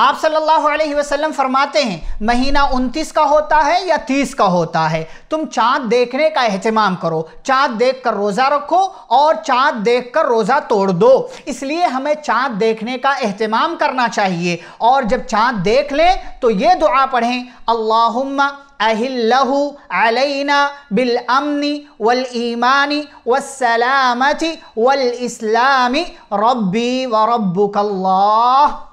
आप सल्लल्लाहु अलैहि वसल्लम फरमाते हैं महीना 29 का होता है या 30 का होता है तुम चाँद देखने का अहतमाम करो चाँद देख कर रोज़ा रखो और चाँद देख कर रोज़ा तोड़ दो इसलिए हमें चाँद देखने का अहतमाम करना चाहिए और जब चाँद देख लें तो ये दुआ पढ़ें अल्लाहुम्मा अहिल्लहु अलैना बिल अमनी वल ईमानी वसलामति वल इस्लामी रब्बी व रब्बुकल्लाह